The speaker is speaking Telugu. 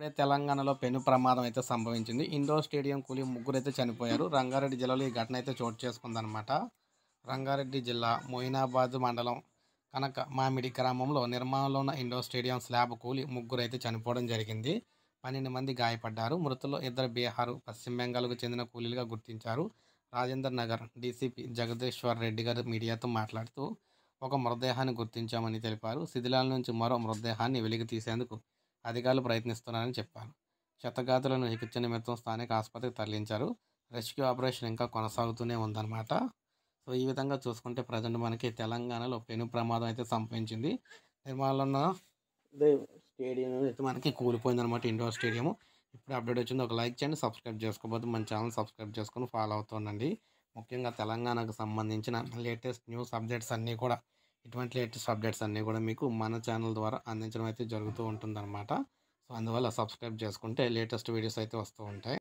ఇప్పుడే తెలంగాణలో పెను ప్రమాదం అయితే సంభవించింది ఇండోర్ స్టేడియం కూలి ముగ్గురు అయితే చనిపోయారు రంగారెడ్డి జిల్లాలో ఈ ఘటన అయితే చోటు చేసుకుందనమాట రంగారెడ్డి జిల్లా మొయినాబాద్ మండలం కనక మామిడి గ్రామంలో నిర్మాణంలో ఉన్న ఇండోర్ స్టేడియం స్లాబ్ కూలి ముగ్గురు అయితే చనిపోవడం జరిగింది పన్నెండు మంది గాయపడ్డారు మృతుల్లో ఇద్దరు బీహారు పశ్చిమ బెంగాల్కు చెందిన కూలీలుగా గుర్తించారు రాజేందర్ నగర్ డీసీపీ జగదీశ్వర్ రెడ్డి గారు మీడియాతో మాట్లాడుతూ ఒక మృతదేహాన్ని గుర్తించామని తెలిపారు శిథిలాల నుంచి మరో మృతదేహాన్ని వెలికి తీసేందుకు అధికారులు ప్రయత్నిస్తున్నారని చెప్పారు క్షతగాతులను చికిత్స నిమిత్తం స్థానిక ఆసుపత్రికి తరలించారు రెస్క్యూ ఆపరేషన్ ఇంకా కొనసాగుతూనే ఉందన్నమాట సో ఈ విధంగా చూసుకుంటే ప్రజెంట్ మనకి తెలంగాణలో పెను ప్రమాదం అయితే సంభవించింది నిర్మలలో ఉన్న స్టేడియం అయితే మనకి కూలిపోయింది అనమాట ఇండోర్ స్టేడియం ఇప్పుడు అప్డేట్ వచ్చింది ఒక లైక్ చేయండి సబ్స్క్రైబ్ చేసుకోబోతే మన ఛానల్ సబ్స్క్రైబ్ చేసుకొని ఫాలో అవుతుండండి ముఖ్యంగా తెలంగాణకు సంబంధించిన లేటెస్ట్ న్యూస్ అప్డేట్స్ అన్నీ కూడా ఇటువంటి లేటెస్ట్ అప్డేట్స్ అన్నీ కూడా మీకు మన ఛానల్ ద్వారా అందించడం అయితే జరుగుతూ ఉంటుందన్నమాట సో అందువల్ల సబ్స్క్రైబ్ చేసుకుంటే లేటెస్ట్ వీడియోస్ అయితే వస్తూ ఉంటాయి